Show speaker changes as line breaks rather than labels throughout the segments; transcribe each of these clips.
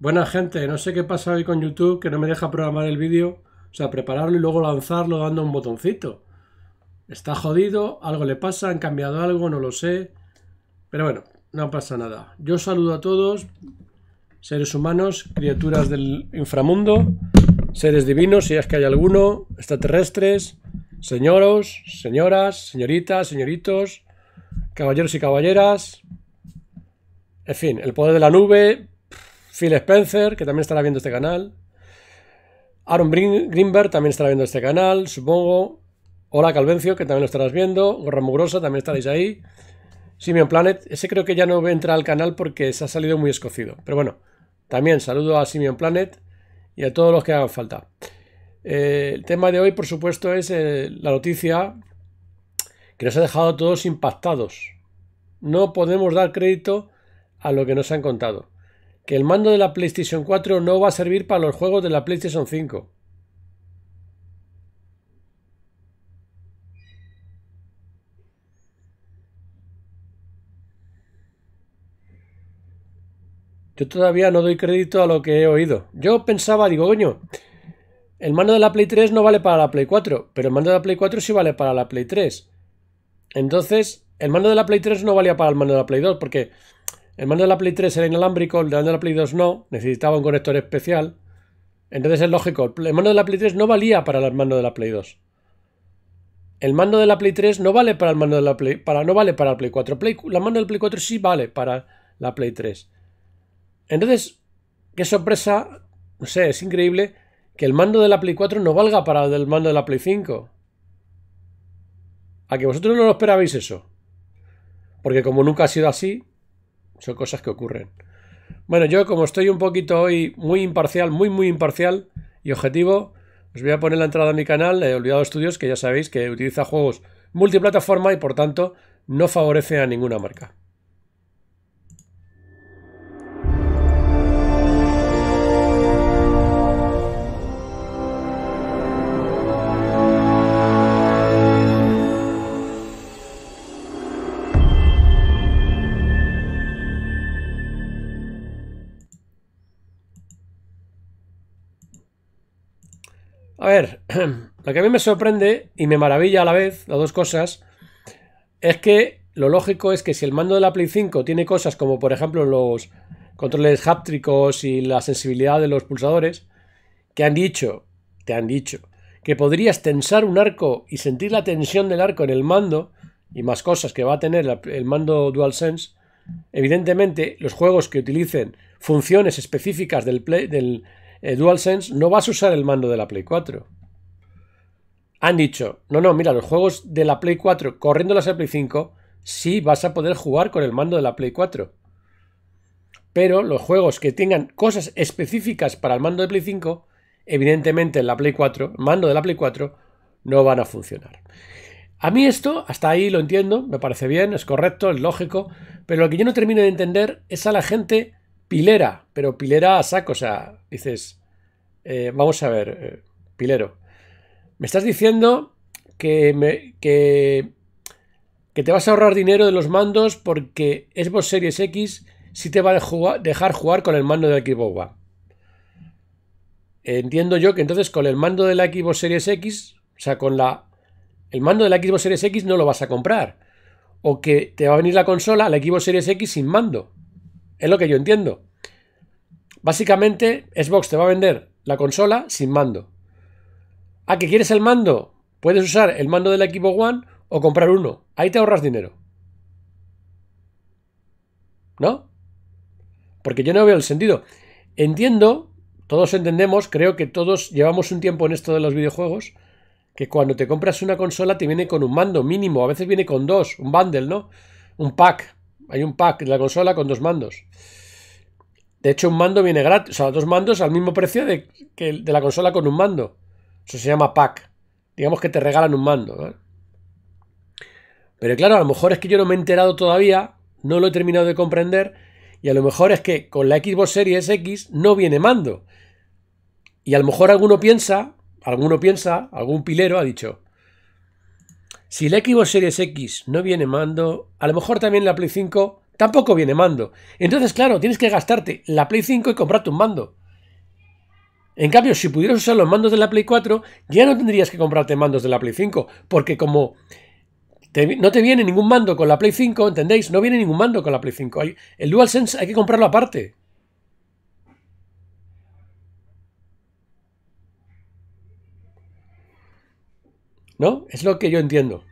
Buena gente, no sé qué pasa hoy con YouTube que no me deja programar el vídeo, o sea, prepararlo y luego lanzarlo dando un botoncito. Está jodido, algo le pasa, han cambiado algo, no lo sé. Pero bueno, no pasa nada. Yo saludo a todos, seres humanos, criaturas del inframundo, seres divinos, si es que hay alguno, extraterrestres, señoros, señoras, señoritas, señoritos, caballeros y caballeras. En fin, el poder de la nube, Phil Spencer, que también estará viendo este canal. Aaron Greenberg también estará viendo este canal, supongo. Hola Calvencio, que también lo estarás viendo. Gorra Mugrosa, también estaréis ahí. Simeon Planet, ese creo que ya no entra al canal porque se ha salido muy escocido. Pero bueno, también saludo a Simeon Planet y a todos los que hagan falta. Eh, el tema de hoy, por supuesto, es eh, la noticia que nos ha dejado todos impactados. No podemos dar crédito a lo que nos han contado que el mando de la PlayStation 4 no va a servir para los juegos de la PlayStation 5. Yo todavía no doy crédito a lo que he oído. Yo pensaba, digo, coño, el mando de la Play 3 no vale para la Play 4, pero el mando de la Play 4 sí vale para la Play 3. Entonces, el mando de la Play 3 no valía para el mando de la Play 2, porque el mando de la Play 3 era inalámbrico, el mando de la Play 2 no, necesitaba un conector especial. Entonces es lógico, el mando de la Play 3 no valía para el mando de la Play 2. El mando de la Play 3 no vale para el mando de la Play, para, no vale para la Play 4. la mando del Play 4 sí vale para la Play 3. Entonces, qué sorpresa, no sé, es increíble que el mando de la Play 4 no valga para el mando de la Play 5. A que vosotros no lo esperabais eso. Porque como nunca ha sido así, son cosas que ocurren. Bueno, yo como estoy un poquito hoy muy imparcial, muy, muy imparcial y objetivo, os voy a poner la entrada a mi canal, he Olvidado Estudios, que ya sabéis que utiliza juegos multiplataforma y por tanto no favorece a ninguna marca. A ver, lo que a mí me sorprende y me maravilla a la vez, las dos cosas, es que lo lógico es que si el mando de la Play 5 tiene cosas como por ejemplo los controles háptricos y la sensibilidad de los pulsadores, que han dicho, te han dicho, que podrías tensar un arco y sentir la tensión del arco en el mando y más cosas que va a tener el mando DualSense, evidentemente los juegos que utilicen funciones específicas del, play, del, eh, DualSense, no vas a usar el mando de la Play 4. Han dicho, no, no, mira, los juegos de la Play 4 corriendo la Play 5, sí vas a poder jugar con el mando de la Play 4. Pero los juegos que tengan cosas específicas para el mando de Play 5, evidentemente en la Play 4, mando de la Play 4, no van a funcionar. A mí esto, hasta ahí lo entiendo, me parece bien, es correcto, es lógico, pero lo que yo no termino de entender es a la gente pilera, pero pilera a saco, o sea, dices, eh, vamos a ver, eh, pilero, me estás diciendo que, me, que, que, te vas a ahorrar dinero de los mandos porque Xbox Series X sí te va a dejar jugar con el mando de la Xbox Entiendo yo que entonces con el mando de la Xbox Series X, o sea, con la el mando de la Xbox Series X no lo vas a comprar. O que te va a venir la consola, la Xbox Series X sin mando. Es lo que yo entiendo. Básicamente, Xbox te va a vender la consola sin mando. ¿A ah, que quieres el mando? Puedes usar el mando del equipo One o comprar uno. Ahí te ahorras dinero. ¿No? Porque yo no veo el sentido. Entiendo, todos entendemos, creo que todos llevamos un tiempo en esto de los videojuegos, que cuando te compras una consola te viene con un mando mínimo, a veces viene con dos, un bundle, ¿no? Un pack. Hay un pack de la consola con dos mandos. De hecho, un mando viene gratis. O sea, dos mandos al mismo precio de, que de la consola con un mando. Eso se llama pack. Digamos que te regalan un mando. Pero claro, a lo mejor es que yo no me he enterado todavía. No lo he terminado de comprender. Y a lo mejor es que con la Xbox Series X no viene mando. Y a lo mejor alguno piensa, alguno piensa, algún pilero ha dicho, si la Xbox Series X no viene mando, a lo mejor también la Play 5 tampoco viene mando. Entonces, claro, tienes que gastarte la Play 5 y comprarte un mando. En cambio, si pudieras usar los mandos de la Play 4, ya no tendrías que comprarte mandos de la Play 5, porque como no te viene ningún mando con la Play 5, ¿entendéis? No viene ningún mando con la Play 5. el DualSense hay que comprarlo aparte. ¿No? Es lo que yo entiendo.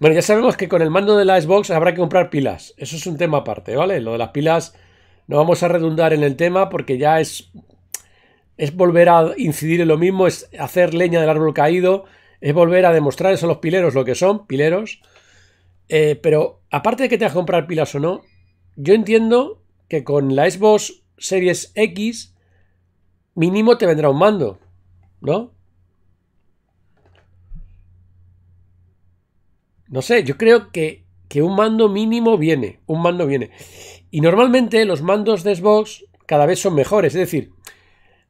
Bueno, ya sabemos que con el mando de la Xbox habrá que comprar pilas. Eso es un tema aparte, ¿vale? Lo de las pilas no vamos a redundar en el tema porque ya es es volver a incidir en lo mismo, es hacer leña del árbol caído, es volver a demostrar a los pileros lo que son, pileros. Eh, pero aparte de que te que comprar pilas o no, yo entiendo que con la Xbox Series X mínimo te vendrá un mando, ¿no? No sé, yo creo que, un mando mínimo viene, un mando viene. Y normalmente los mandos de Xbox cada vez son mejores, es decir,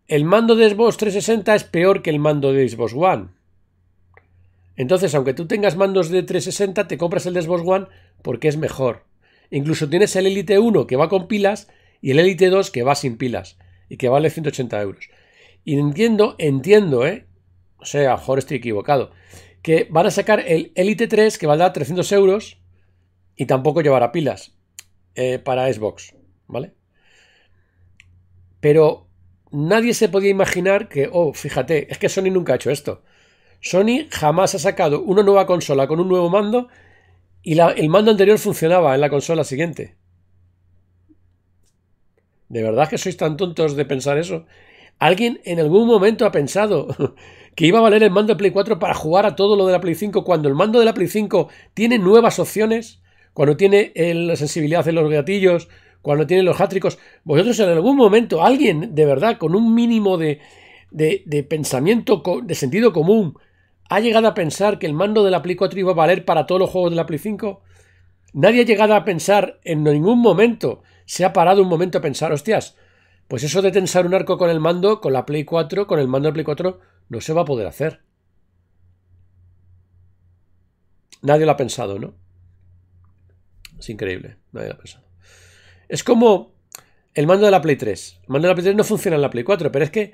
el mando de Xbox 360 es peor que el mando de Xbox One. Entonces, aunque tú tengas mandos de 360, te compras el de Xbox One porque es mejor. Incluso tienes el Elite 1 que va con pilas y el Elite 2 que va sin pilas y que vale 180 euros. Y entiendo, entiendo, ¿eh? O sea, a lo mejor estoy equivocado que van a sacar el Elite 3 que valdrá 300 euros y tampoco llevará pilas eh, para Xbox, ¿vale? Pero nadie se podía imaginar que, oh, fíjate, es que Sony nunca ha hecho esto. Sony jamás ha sacado una nueva consola con un nuevo mando y el mando anterior funcionaba en la consola siguiente. ¿De verdad que sois tan tontos de pensar eso? ¿Alguien en algún momento ha pensado que iba a valer el mando de Play 4 para jugar a todo lo de la Play 5 cuando el mando de la Play 5 tiene nuevas opciones? Cuando tiene la sensibilidad de los gatillos, cuando tiene los hátricos. Vosotros en algún momento, alguien de verdad con un mínimo de, de, de pensamiento, de sentido común, ha llegado a pensar que el mando de la Play 4 iba a valer para todos los juegos de la Play 5? Nadie ha llegado a pensar en ningún momento, se ha parado un momento a pensar, hostias, pues eso de tensar un arco con el mando, con la Play 4, con el mando la Play 4, no se va a poder hacer. Nadie lo ha pensado, ¿no? Es increíble, nadie lo ha pensado. Es como el mando de la Play 3. El mando de la Play 3 no funciona en la Play 4, pero es que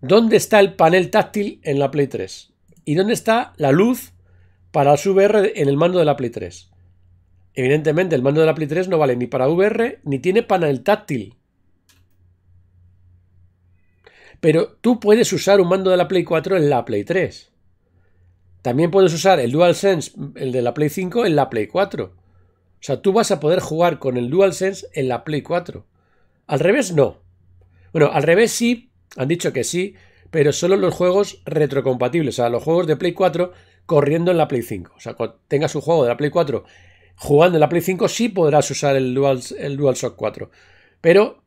¿dónde está el panel táctil en la Play 3? ¿Y dónde está la luz para su VR en el mando de la Play 3? Evidentemente, el mando de la Play 3 no vale ni para VR ni tiene panel táctil. Pero tú puedes usar un mando de la Play 4 en la Play 3. También puedes usar el DualSense, el de la Play 5, en la Play 4. O sea, tú vas a poder jugar con el DualSense en la Play 4. Al revés, no. Bueno, al revés sí, han dicho que sí, pero solo los juegos retrocompatibles, o sea, los juegos de Play 4 corriendo en la Play 5. O sea, cuando tengas un juego de la Play 4 jugando en la Play 5, sí podrás usar el, Dual, el DualShock 4. Pero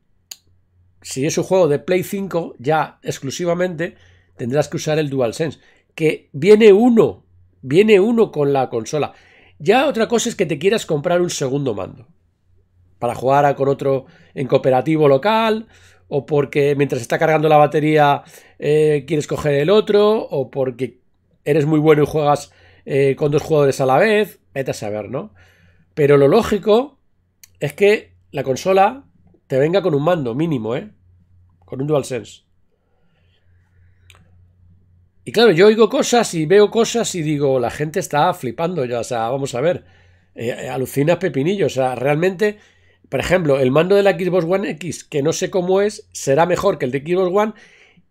si es un juego de Play 5, ya exclusivamente tendrás que usar el DualSense. Que viene uno, viene uno con la consola. Ya otra cosa es que te quieras comprar un segundo mando para jugar con otro en cooperativo local, o porque mientras está cargando la batería eh, quieres coger el otro, o porque eres muy bueno y juegas eh, con dos jugadores a la vez, vete a saber, ¿no? Pero lo lógico es que la consola te venga con un mando mínimo, ¿eh? Con un DualSense. Y claro, yo oigo cosas y veo cosas y digo, la gente está flipando ya, o sea, vamos a ver, eh, eh, alucinas pepinillo, o sea, realmente, por ejemplo, el mando de la Xbox One X, que no sé cómo es, será mejor que el de Xbox One,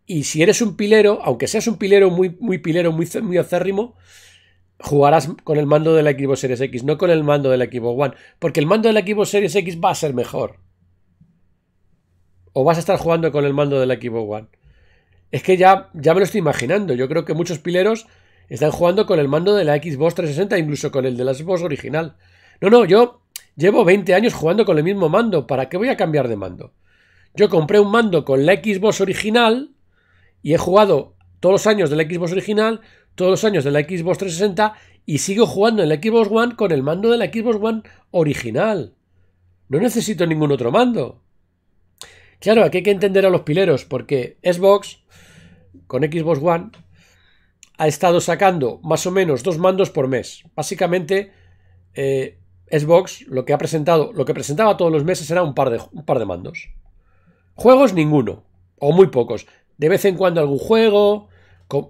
y si eres un pilero, aunque seas un pilero muy, muy pilero, muy, muy acérrimo, jugarás con el mando de la Xbox Series X, no con el mando de la Xbox One, porque el mando de la Xbox Series X va a ser mejor o vas a estar jugando con el mando de la Xbox One. Es que ya, ya me lo estoy imaginando. Yo creo que muchos pileros están jugando con el mando de la Xbox 360, incluso con el de la Xbox original. No, no, yo llevo 20 años jugando con el mismo mando. ¿Para qué voy a cambiar de mando? Yo compré un mando con la Xbox original y he jugado todos los años de la Xbox original, todos los años de la Xbox 360 y sigo jugando en la Xbox One con el mando de la Xbox One original. No necesito ningún otro mando. Claro, aquí hay que entender a los pileros, porque Xbox, con Xbox One, ha estado sacando más o menos dos mandos por mes. Básicamente, eh, Xbox lo que ha presentado, lo que presentaba todos los meses era un par de, un par de mandos. Juegos ninguno, o muy pocos. De vez en cuando algún juego,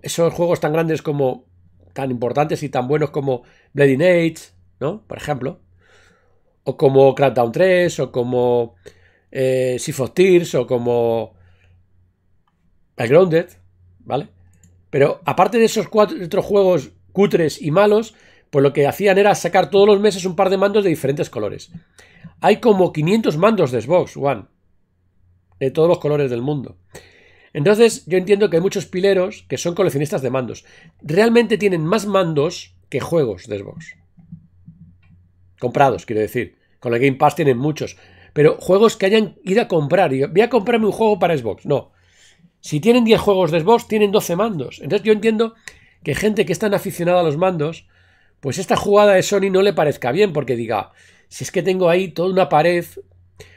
esos juegos tan grandes como, tan importantes y tan buenos como Blade Age, ¿no? Por ejemplo. O como Crackdown 3, o como eh, Tears o como el Grounded, ¿vale? Pero aparte de esos cuatro juegos cutres y malos, pues lo que hacían era sacar todos los meses un par de mandos de diferentes colores. Hay como 500 mandos de Xbox One, de todos los colores del mundo. Entonces yo entiendo que hay muchos pileros que son coleccionistas de mandos. Realmente tienen más mandos que juegos de Xbox. Comprados, quiero decir. Con el Game Pass tienen muchos pero juegos que hayan ido a comprar. voy a comprarme un juego para Xbox. No. Si tienen 10 juegos de Xbox, tienen 12 mandos. Entonces yo entiendo que gente que es tan aficionada a los mandos, pues esta jugada de Sony no le parezca bien, porque diga, si es que tengo ahí toda una pared,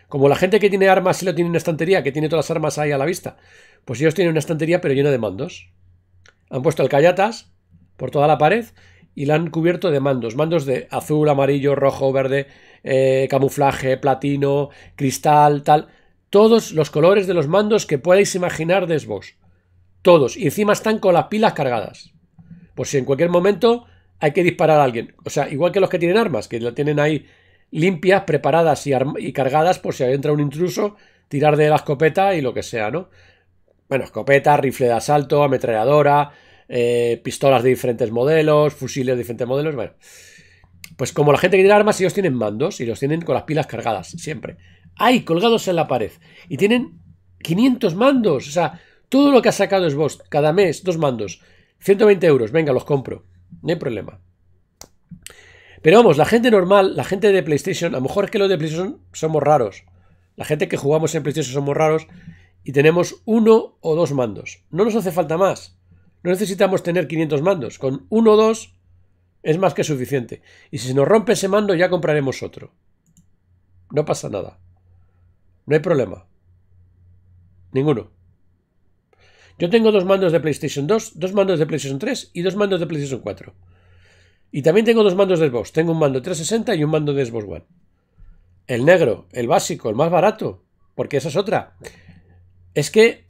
como la gente que tiene armas y lo tiene en una estantería, que tiene todas las armas ahí a la vista, pues ellos tienen una estantería pero llena de mandos. Han puesto cayatas por toda la pared y la han cubierto de mandos, mandos de azul, amarillo, rojo, verde, eh, camuflaje, platino, cristal, tal. Todos los colores de los mandos que podáis imaginar de Xbox. Todos. Y encima están con las pilas cargadas. Por si en cualquier momento hay que disparar a alguien. O sea, igual que los que tienen armas, que la tienen ahí limpias, preparadas y, y cargadas por si entra un intruso, tirar de la escopeta y lo que sea, ¿no? Bueno, escopeta, rifle de asalto, ametralladora, eh, pistolas de diferentes modelos, fusiles de diferentes modelos, bueno. Pues como la gente que tiene armas, ellos tienen mandos y los tienen con las pilas cargadas, siempre. Ahí, colgados en la pared. Y tienen 500 mandos. O sea, todo lo que ha sacado es vos. Cada mes, dos mandos. 120 euros. Venga, los compro. No hay problema. Pero vamos, la gente normal, la gente de PlayStation, a lo mejor es que los de PlayStation somos raros. La gente que jugamos en PlayStation somos raros y tenemos uno o dos mandos. No nos hace falta más. No necesitamos tener 500 mandos. Con uno o dos es más que suficiente. Y si se nos rompe ese mando ya compraremos otro. No pasa nada. No hay problema. Ninguno. Yo tengo dos mandos de PlayStation 2, dos mandos de PlayStation 3 y dos mandos de PlayStation 4. Y también tengo dos mandos de Xbox. Tengo un mando 360 y un mando de Xbox One. El negro, el básico, el más barato. Porque esa es otra. Es que,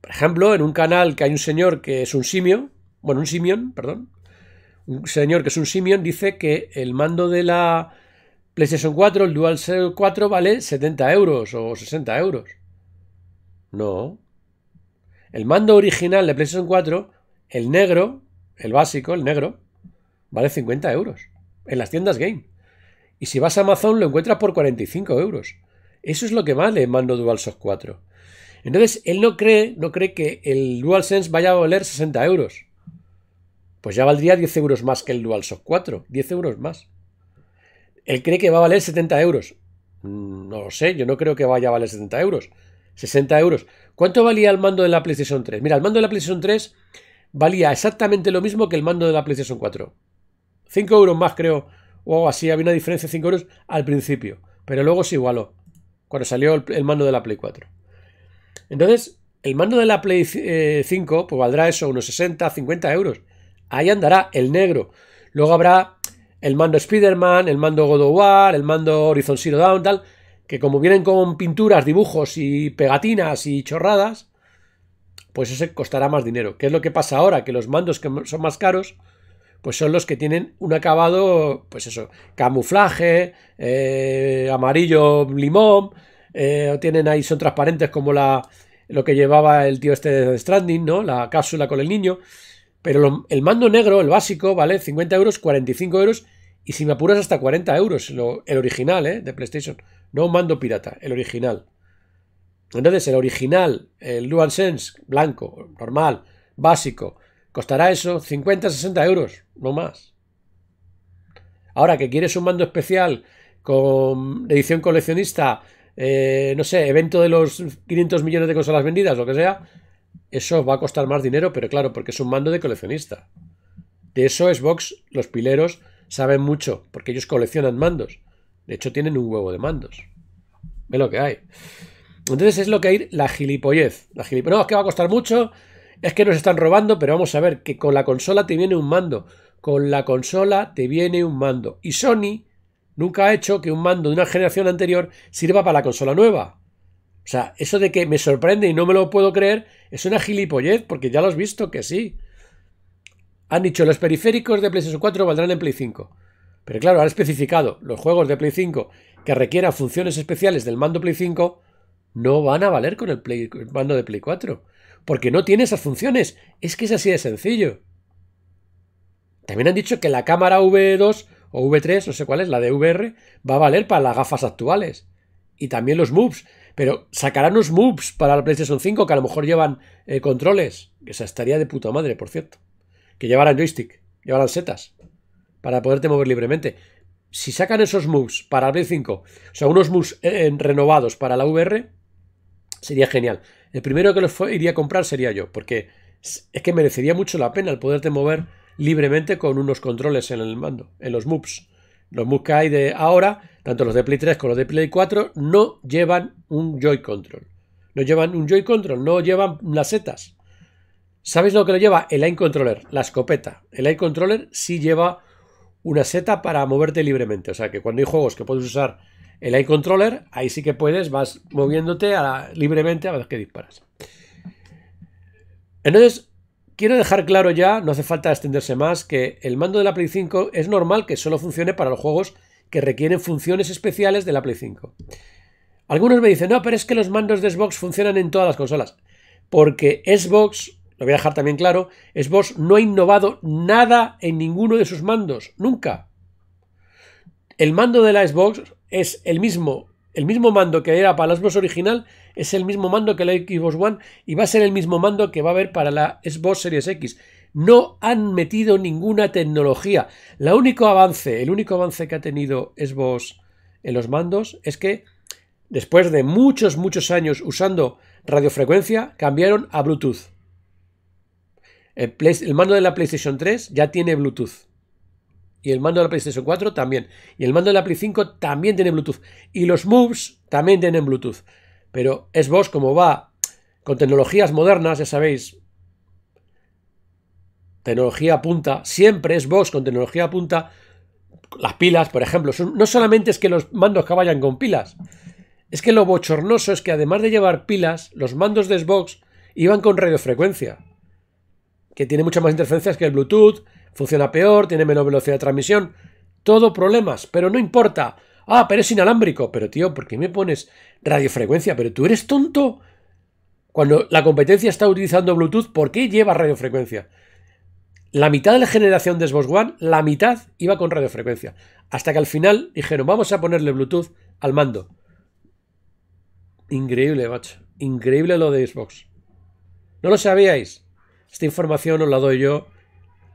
por ejemplo, en un canal que hay un señor que es un simio, bueno, un simión, perdón, un señor que es un Simeon, dice que el mando de la PlayStation 4, el DualShock 4, vale 70 euros o 60 euros. No. El mando original de PlayStation 4, el negro, el básico, el negro, vale 50 euros en las tiendas game. Y si vas a Amazon lo encuentras por 45 euros. Eso es lo que vale el mando DualShock 4. Entonces, él no cree, no cree que el DualSense vaya a valer 60 euros. Pues ya valdría 10 euros más que el DualShock 4. 10 euros más. Él cree que va a valer 70 euros. Mm, no lo sé, yo no creo que vaya a valer 70 euros. 60 euros. ¿Cuánto valía el mando de la PlayStation 3? Mira, el mando de la PlayStation 3 valía exactamente lo mismo que el mando de la PlayStation 4. 5 euros más, creo. O algo así, había una diferencia de 5 euros al principio. Pero luego se igualó. Cuando salió el, mando de la Play 4. Entonces, el mando de la Play 5, eh, pues valdrá eso, unos 60, 50 euros. Ahí andará el negro. Luego habrá el mando Spider-Man, el mando God of War, el mando Horizon Zero Dawn, tal, que como vienen con pinturas, dibujos y pegatinas y chorradas, pues eso costará más dinero. ¿Qué es lo que pasa ahora? Que los mandos que son más caros, pues son los que tienen un acabado, pues eso, camuflaje, eh, amarillo limón, eh, o tienen ahí, son transparentes como la, lo que llevaba el tío este de Stranding, ¿no? La cápsula con el niño. Pero el mando negro, el básico, vale 50 euros, 45 euros y si me apuras hasta 40 euros, el original, ¿eh? De PlayStation. No un mando pirata, el original. Entonces, el original, el DualSense, blanco, normal, básico, costará eso 50, 60 euros, no más. Ahora que quieres un mando especial con edición coleccionista, eh, no sé, evento de los 500 millones de consolas vendidas, lo que sea, eso va a costar más dinero, pero claro, porque es un mando de coleccionista. De eso Xbox, los pileros, saben mucho, porque ellos coleccionan mandos. De hecho, tienen un huevo de mandos. Ve lo que hay. Entonces es lo que hay, la gilipollez. La No, es que va a costar mucho, es que nos están robando, pero vamos a ver, que con la consola te viene un mando. Con la consola te viene un mando. Y Sony nunca ha hecho que un mando de una generación anterior sirva para la consola nueva. O sea, eso de que me sorprende y no me lo puedo creer es una gilipollez, porque ya lo has visto que sí. Han dicho, los periféricos de PlayStation 4 valdrán en Play 5. Pero claro, han especificado, los juegos de Play 5 que requieran funciones especiales del mando Play 5 no van a valer con el, mando de Play 4. Porque no tiene esas funciones. Es que es así de sencillo. También han dicho que la cámara V2 o V3, no sé cuál es, la de VR, va a valer para las gafas actuales. Y también los moves. Pero sacarán unos moves para la PlayStation 5 que a lo mejor llevan eh, controles, que se estaría de puta madre, por cierto. Que llevaran joystick, llevaran setas. Para poderte mover libremente. Si sacan esos moves para el Play 5, o sea, unos moves eh, renovados para la VR, sería genial. El primero que los iría a comprar sería yo, porque es que merecería mucho la pena el poderte mover libremente con unos controles en el mando, en los moves los buscáis de ahora, tanto los de Play 3 como los de Play 4, no llevan un Joy Control. No llevan un Joy Control, no llevan las setas. ¿Sabéis lo que lo lleva? El Aim Controller, la escopeta. El Aim Controller sí lleva una seta para moverte libremente. O sea que cuando hay juegos que puedes usar el Eye Controller, ahí sí que puedes, vas moviéndote a libremente a ver que disparas. Entonces, Quiero dejar claro ya, no hace falta extenderse más, que el mando de la Play 5 es normal que solo funcione para los juegos que requieren funciones especiales de la Play 5. Algunos me dicen, no, pero es que los mandos de Xbox funcionan en todas las consolas. Porque Xbox, lo voy a dejar también claro, Xbox no ha innovado nada en ninguno de sus mandos, nunca. El mando de la Xbox es el mismo el mismo mando que era para la Xbox original es el mismo mando que la Xbox One y va a ser el mismo mando que va a haber para la Xbox Series X. No han metido ninguna tecnología. La único avance, el único avance que ha tenido Xbox en los mandos es que después de muchos, muchos años usando radiofrecuencia, cambiaron a Bluetooth. El, el mando de la PlayStation 3 ya tiene Bluetooth. Y el mando de la PlayStation 4 también. Y el mando de la Play 5 también tiene Bluetooth. Y los Moves también tienen Bluetooth. Pero Xbox, como va con tecnologías modernas, ya sabéis, tecnología punta, siempre es Xbox con tecnología punta, las pilas, por ejemplo, no solamente es que los mandos caballan con pilas, es que lo bochornoso es que además de llevar pilas, los mandos de Xbox iban con radiofrecuencia, que tiene muchas más interferencias que el Bluetooth, funciona peor, tiene menos velocidad de transmisión, todo problemas, pero no importa. Ah, pero es inalámbrico. Pero tío, ¿por qué me pones radiofrecuencia? Pero tú eres tonto. Cuando la competencia está utilizando Bluetooth, ¿por qué lleva radiofrecuencia? La mitad de la generación de Xbox One, la mitad iba con radiofrecuencia. Hasta que al final dijeron, vamos a ponerle Bluetooth al mando. Increíble, macho. Increíble lo de Xbox. No lo sabíais. Esta información os la doy yo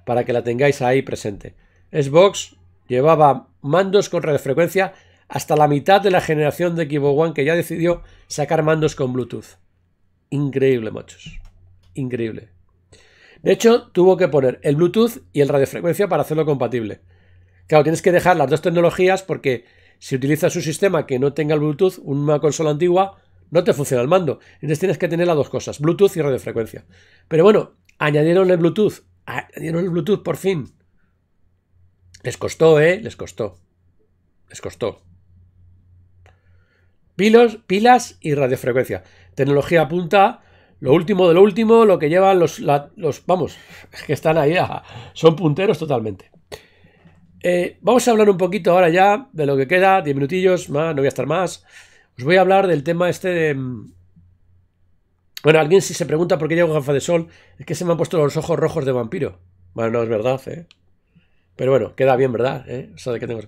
para que la tengáis ahí presente. Xbox llevaba mandos con radiofrecuencia hasta la mitad de la generación de Xbox One que ya decidió sacar mandos con Bluetooth. Increíble, machos. Increíble. De hecho, tuvo que poner el Bluetooth y el radiofrecuencia para hacerlo compatible. Claro, tienes que dejar las dos tecnologías porque si utilizas un sistema que no tenga el Bluetooth, una consola antigua, no te funciona el mando. Entonces tienes que tener las dos cosas, Bluetooth y radiofrecuencia. Pero bueno, añadieron el Bluetooth Ah, dieron el Bluetooth por fin. Les costó, ¿eh? Les costó. Les costó. Pilos, pilas y radiofrecuencia. Tecnología punta, lo último de lo último, lo que llevan los, los vamos, que están ahí, ah, son punteros totalmente. Eh, vamos a hablar un poquito ahora ya de lo que queda, diez minutillos más, no voy a estar más. Os voy a hablar del tema este de, mm, bueno, alguien si se pregunta por qué llevo gafas de sol, es que se me han puesto los ojos rojos de vampiro. Bueno, no es verdad, ¿eh? Pero bueno, queda bien, ¿verdad? ¿Eh? que tengo...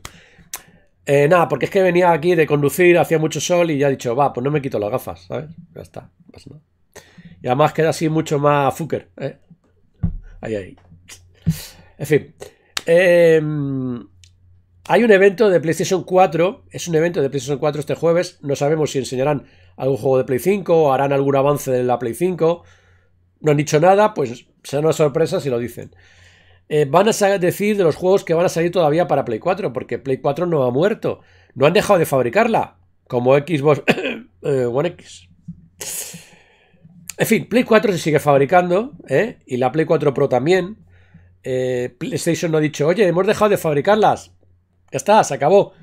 Eh, nada, porque es que venía aquí de conducir, hacía mucho sol y ya he dicho, va, pues no me quito las gafas, ¿sabes? Ya está, Y además queda así mucho más fucker, ¿eh? Ahí, ahí. En fin. Eh, hay un evento de PlayStation 4, es un evento de PlayStation 4 este jueves, no sabemos si enseñarán algún juego de Play 5 o harán algún avance de la Play 5. No han dicho nada, pues será una sorpresa si lo dicen. Eh, van a decir de los juegos que van a salir todavía para Play 4, porque Play 4 no ha muerto, no han dejado de fabricarla, como Xbox eh, One X. En fin, Play 4 se sigue fabricando, ¿eh? y la Play 4 Pro también. Eh, PlayStation no ha dicho, oye, hemos dejado de fabricarlas ya está, se acabó.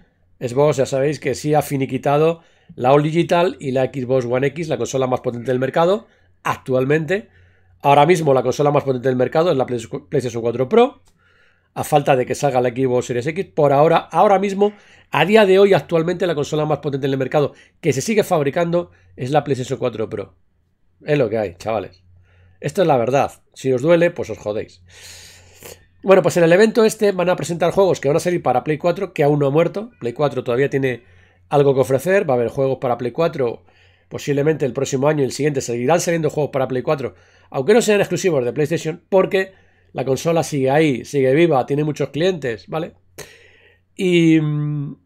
Xbox, ya sabéis que sí ha finiquitado la All Digital y la Xbox One X, la consola más potente del mercado, actualmente. Ahora mismo la consola más potente del mercado es la PlayStation 4 Pro, a falta de que salga la Xbox Series X. Por ahora, ahora mismo, a día de hoy, actualmente la consola más potente del mercado que se sigue fabricando es la PlayStation 4 Pro. Es lo que hay, chavales. Esto es la verdad. Si os duele, pues os jodéis. Bueno, pues en el evento este van a presentar juegos que van a salir para Play 4, que aún no ha muerto. Play 4 todavía tiene algo que ofrecer. Va a haber juegos para Play 4. Posiblemente el próximo año y el siguiente seguirán saliendo juegos para Play 4, aunque no sean exclusivos de PlayStation, porque la consola sigue ahí, sigue viva, tiene muchos clientes, ¿vale? Y mm,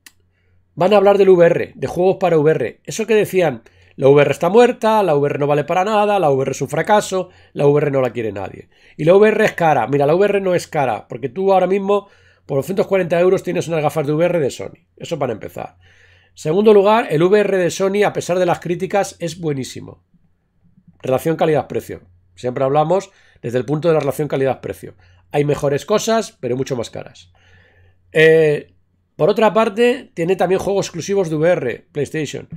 van a hablar del VR, de juegos para VR. Eso que decían, la VR está muerta, la VR no vale para nada, la VR es un fracaso, la VR no la quiere nadie. Y la VR es cara. Mira, la VR no es cara, porque tú ahora mismo por 240 euros tienes unas gafas de VR de Sony. Eso para empezar. Segundo lugar, el VR de Sony, a pesar de las críticas, es buenísimo. Relación calidad-precio. Siempre hablamos desde el punto de la relación calidad-precio. Hay mejores cosas, pero mucho más caras. Eh, por otra parte, tiene también juegos exclusivos de VR, PlayStation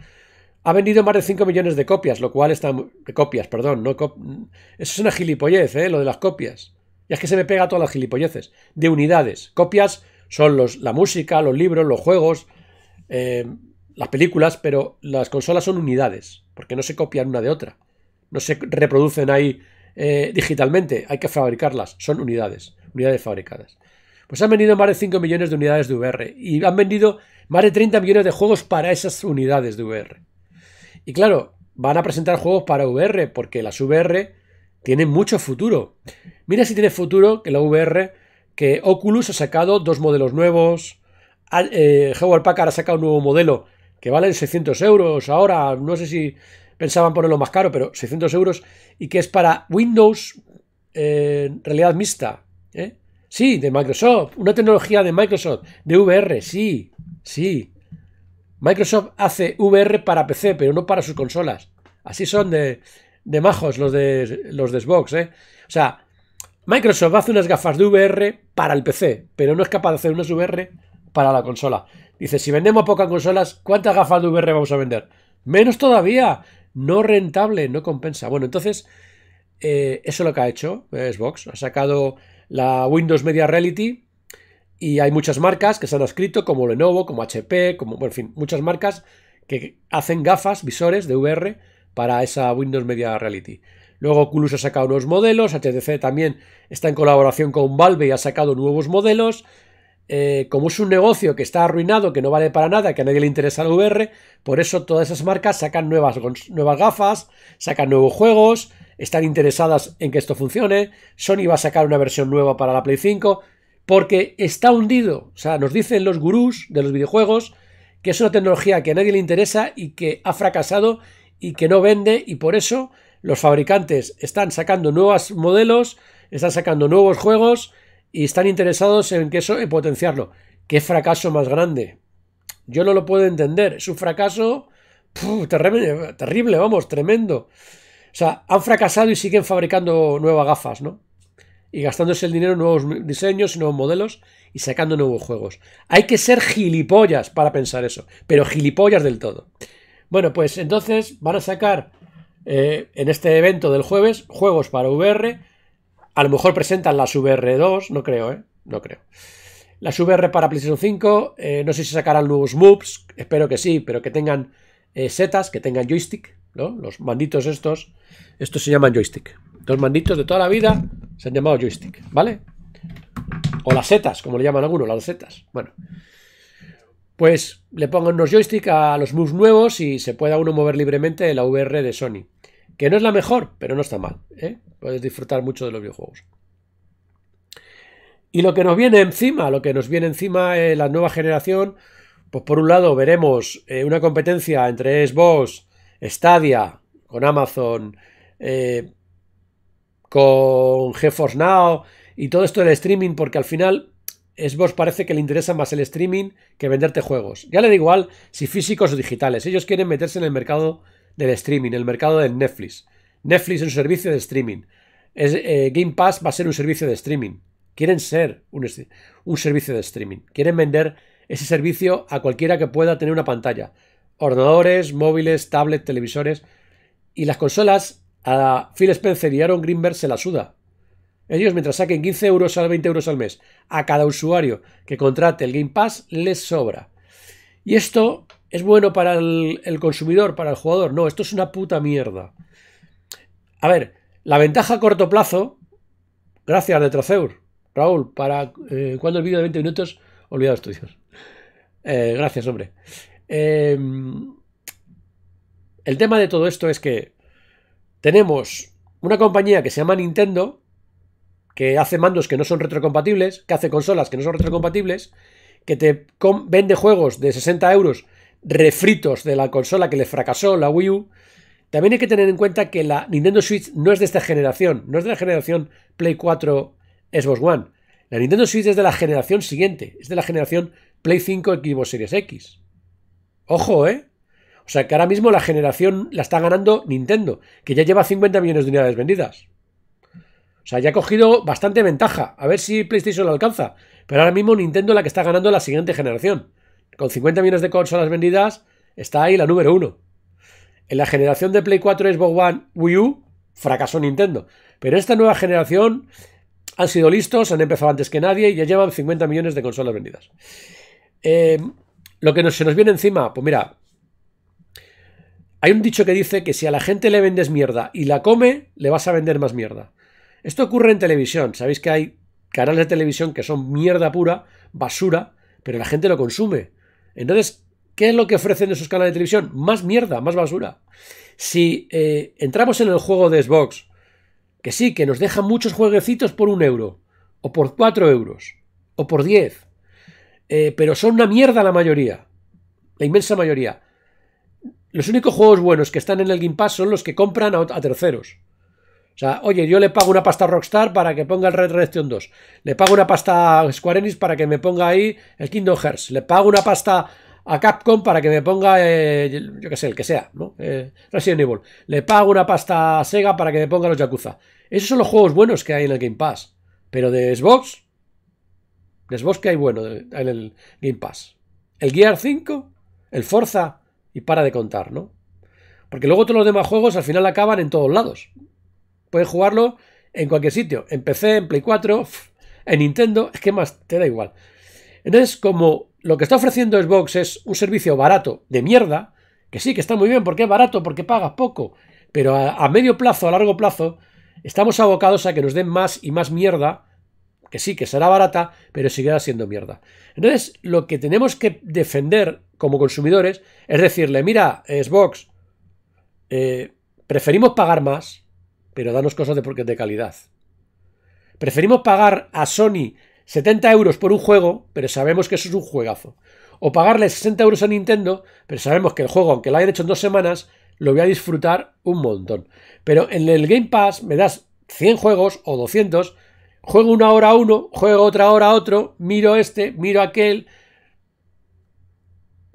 ha vendido más de 5 millones de copias, lo cual está... copias, perdón. No Eso es una gilipollez, ¿eh? Lo de las copias. Y es que se me pega a todas las gilipolleces. De unidades. Copias son los, la música, los libros, los juegos, eh, las películas, pero las consolas son unidades, porque no se copian una de otra. No se reproducen ahí eh, digitalmente, hay que fabricarlas. Son unidades, unidades fabricadas. Pues han vendido más de 5 millones de unidades de VR y han vendido más de 30 millones de juegos para esas unidades de VR. Y claro, van a presentar juegos para VR, porque las VR tienen mucho futuro. Mira si tiene futuro que la VR, que Oculus ha sacado dos modelos nuevos, eh, Packard ha sacado un nuevo modelo que vale 600 euros ahora, no sé si pensaban ponerlo más caro, pero 600 euros, y que es para Windows eh, realidad mixta. ¿eh? Sí, de Microsoft, una tecnología de Microsoft, de VR, sí, sí. Microsoft hace VR para PC, pero no para sus consolas. Así son de, majos los de, los Xbox, ¿eh? O sea, Microsoft hace unas gafas de VR para el PC, pero no es capaz de hacer unas VR para la consola. Dice, si vendemos pocas consolas, ¿cuántas gafas de VR vamos a vender? Menos todavía. No rentable, no compensa. Bueno, entonces, eh, eso es lo que ha hecho eh, Xbox. Ha sacado la Windows Media Reality, y hay muchas marcas que se han escrito, como Lenovo, como HP, como, en fin, muchas marcas que hacen gafas, visores de VR para esa Windows Media Reality. Luego Oculus ha sacado nuevos modelos, HTC también está en colaboración con Valve y ha sacado nuevos modelos. Eh, como es un negocio que está arruinado, que no vale para nada, que a nadie le interesa la VR, por eso todas esas marcas sacan nuevas, nuevas gafas, sacan nuevos juegos, están interesadas en que esto funcione. Sony va a sacar una versión nueva para la Play 5 porque está hundido. O sea, nos dicen los gurús de los videojuegos que es una tecnología que a nadie le interesa y que ha fracasado y que no vende y por eso los fabricantes están sacando nuevos modelos, están sacando nuevos juegos y están interesados en que eso potenciarlo. Qué fracaso más grande. Yo no lo puedo entender, es un fracaso terrible, vamos, tremendo. O sea, han fracasado y siguen fabricando nuevas gafas, ¿no? y gastándose el dinero en nuevos diseños, nuevos modelos y sacando nuevos juegos. Hay que ser gilipollas para pensar eso, pero gilipollas del todo. Bueno, pues entonces van a sacar eh, en este evento del jueves juegos para VR. A lo mejor presentan las VR2, no creo, ¿eh? No creo. Las VR para PlayStation 5, eh, no sé si sacarán nuevos moves, espero que sí, pero que tengan eh, setas, que tengan joystick, ¿no? Los manditos estos, estos se llaman joystick, dos manditos de toda la vida se han llamado joystick, ¿vale? O las setas, como le llaman algunos, las setas. Bueno, pues le pongan los joystick a los moves nuevos y se puede uno mover libremente la VR de Sony. Que no es la mejor, pero no está mal. ¿eh? Puedes disfrutar mucho de los videojuegos. Y lo que nos viene encima, lo que nos viene encima la nueva generación, pues por un lado veremos eh, una competencia entre Xbox, Stadia, con Amazon, eh, con GeForce Now y todo esto del streaming, porque al final es vos parece que le interesa más el streaming que venderte juegos. Ya le da igual si físicos o digitales. Ellos quieren meterse en el mercado del streaming, el mercado del Netflix. Netflix es un servicio de streaming. Es, eh, Game Pass va a ser un servicio de streaming. Quieren ser un, un servicio de streaming. Quieren vender ese servicio a cualquiera que pueda tener una pantalla. Ordenadores, móviles, tablets, televisores. Y las consolas a Phil Spencer y Aaron Greenberg se la suda. Ellos, mientras saquen 15 euros a 20 euros al mes a cada usuario que contrate el Game Pass, les sobra. Y esto es bueno para el, consumidor, para el jugador. No, esto es una puta mierda. A ver, la ventaja a corto plazo, gracias Retroceur, Raúl, para eh, cuando el vídeo de 20 minutos, olvidado estudios. Eh, gracias, hombre. Eh, el tema de todo esto es que tenemos una compañía que se llama Nintendo, que hace mandos que no son retrocompatibles, que hace consolas que no son retrocompatibles, que te vende juegos de 60 euros refritos de la consola que le fracasó, la Wii U. También hay que tener en cuenta que la Nintendo Switch no es de esta generación, no es de la generación Play 4 Xbox One. La Nintendo Switch es de la generación siguiente, es de la generación Play 5 Xbox Series X. Ojo, ¿eh? O sea que ahora mismo la generación la está ganando Nintendo, que ya lleva 50 millones de unidades vendidas. O sea, ya ha cogido bastante ventaja. A ver si PlayStation lo alcanza. Pero ahora mismo Nintendo es la que está ganando la siguiente generación. Con 50 millones de consolas vendidas, está ahí la número uno. En la generación de Play 4, Xbox One, Wii U, fracasó Nintendo. Pero esta nueva generación han sido listos, han empezado antes que nadie y ya llevan 50 millones de consolas vendidas. Eh, lo que nos, se nos viene encima, pues mira, hay un dicho que dice que si a la gente le vendes mierda y la come, le vas a vender más mierda. Esto ocurre en televisión. Sabéis que hay canales de televisión que son mierda pura, basura, pero la gente lo consume. Entonces, ¿qué es lo que ofrecen esos canales de televisión? Más mierda, más basura. Si eh, entramos en el juego de Xbox, que sí, que nos dejan muchos jueguecitos por un euro, o por cuatro euros, o por diez, eh, pero son una mierda la mayoría, la inmensa mayoría. Los únicos juegos buenos que están en el Game Pass son los que compran a, terceros. O sea, oye, yo le pago una pasta a Rockstar para que ponga el Red Redemption 2. Le pago una pasta a Square Enix para que me ponga ahí el Kingdom Hearts. Le pago una pasta a Capcom para que me ponga, eh, yo qué sé, el que sea, ¿no? Eh, Resident Evil. Le pago una pasta a Sega para que me ponga los Yakuza. Esos son los juegos buenos que hay en el Game Pass. Pero de Xbox, de Xbox que hay bueno en el Game Pass. El Gear 5, el Forza y para de contar, ¿no? Porque luego todos los demás juegos al final acaban en todos lados. Puedes jugarlo en cualquier sitio. En PC, en Play 4, en Nintendo. Es que más, te da igual. Entonces, como lo que está ofreciendo Xbox es un servicio barato de mierda, que sí, que está muy bien porque es barato, porque pagas poco, pero a medio plazo, a largo plazo, estamos abocados a que nos den más y más mierda que sí, que será barata, pero seguirá siendo mierda. Entonces, lo que tenemos que defender como consumidores es decirle, mira, eh, Xbox, eh, preferimos pagar más, pero danos cosas de, de calidad. Preferimos pagar a Sony 70 euros por un juego, pero sabemos que eso es un juegazo. O pagarle 60 euros a Nintendo, pero sabemos que el juego, aunque lo hayan hecho en dos semanas, lo voy a disfrutar un montón. Pero en el Game Pass me das 100 juegos o 200, Juego una hora a uno, juego otra hora a otro, miro este, miro aquel.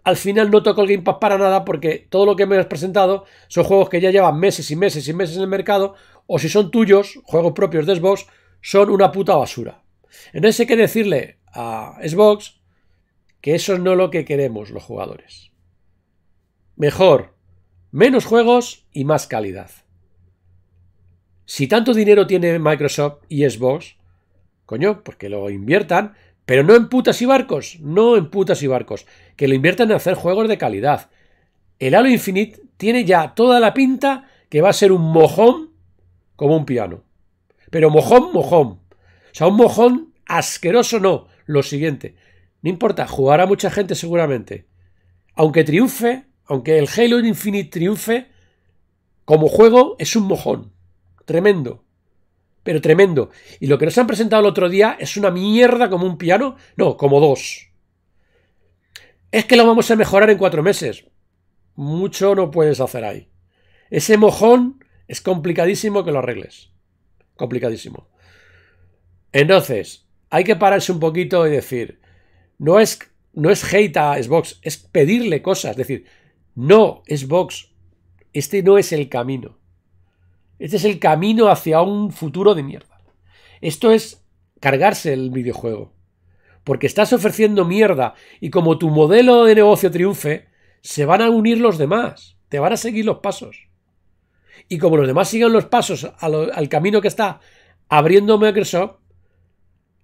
Al final no toco el Game Pass para nada porque todo lo que me has presentado son juegos que ya llevan meses y meses y meses en el mercado o si son tuyos, juegos propios de Xbox, son una puta basura. Entonces hay que decirle a Xbox que eso no es lo que queremos los jugadores. Mejor, menos juegos y más calidad. Si tanto dinero tiene Microsoft y Xbox, Coño, porque pues lo inviertan, pero no en putas y barcos, no en putas y barcos, que lo inviertan en hacer juegos de calidad. El Halo Infinite tiene ya toda la pinta que va a ser un mojón como un piano. Pero mojón, mojón. O sea, un mojón asqueroso no, lo siguiente. No importa, jugará mucha gente seguramente. Aunque triunfe, aunque el Halo Infinite triunfe, como juego es un mojón. Tremendo pero tremendo. Y lo que nos han presentado el otro día es una mierda como un piano, no, como dos. Es que lo vamos a mejorar en cuatro meses. Mucho no puedes hacer ahí. Ese mojón es complicadísimo que lo arregles. Complicadísimo. Entonces, hay que pararse un poquito y decir, no es, no es hate a Xbox, es pedirle cosas, es decir, no, Xbox, este no es el camino. Este es el camino hacia un futuro de mierda. Esto es cargarse el videojuego. Porque estás ofreciendo mierda y como tu modelo de negocio triunfe, se van a unir los demás, te van a seguir los pasos. Y como los demás sigan los pasos al, camino que está abriendo Microsoft,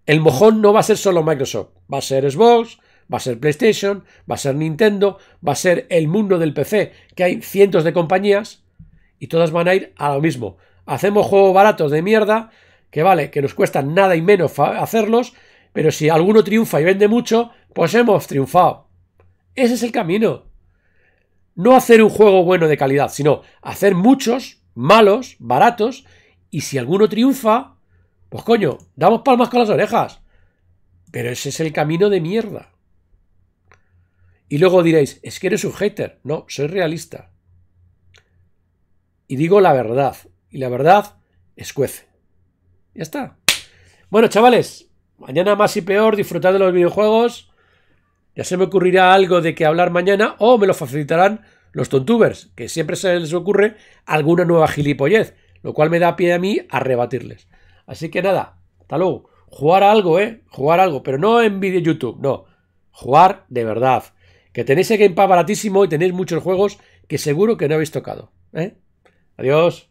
el mojón no va a ser solo Microsoft, va a ser Xbox, va a ser PlayStation, va a ser Nintendo, va a ser el mundo del PC, que hay cientos de compañías y todas van a ir a lo mismo. Hacemos juegos baratos de mierda, que vale, que nos cuesta nada y menos hacerlos, pero si alguno triunfa y vende mucho, pues hemos triunfado. Ese es el camino. No hacer un juego bueno de calidad, sino hacer muchos, malos, baratos, y si alguno triunfa, pues coño, damos palmas con las orejas. Pero ese es el camino de mierda. Y luego diréis, es que eres un hater. No, soy realista y digo la verdad. Y la verdad escuece. Ya está. Bueno, chavales, mañana más y peor, disfrutar de los videojuegos. Ya se me ocurrirá algo de que hablar mañana o me lo facilitarán los tontubers, que siempre se les ocurre alguna nueva gilipollez, lo cual me da pie a mí a rebatirles. Así que nada, hasta luego. Jugar algo, ¿eh? Jugar algo, pero no en vídeo YouTube, no. Jugar de verdad. Que tenéis el Gamepad baratísimo y tenéis muchos juegos que seguro que no habéis tocado, ¿eh? Adiós.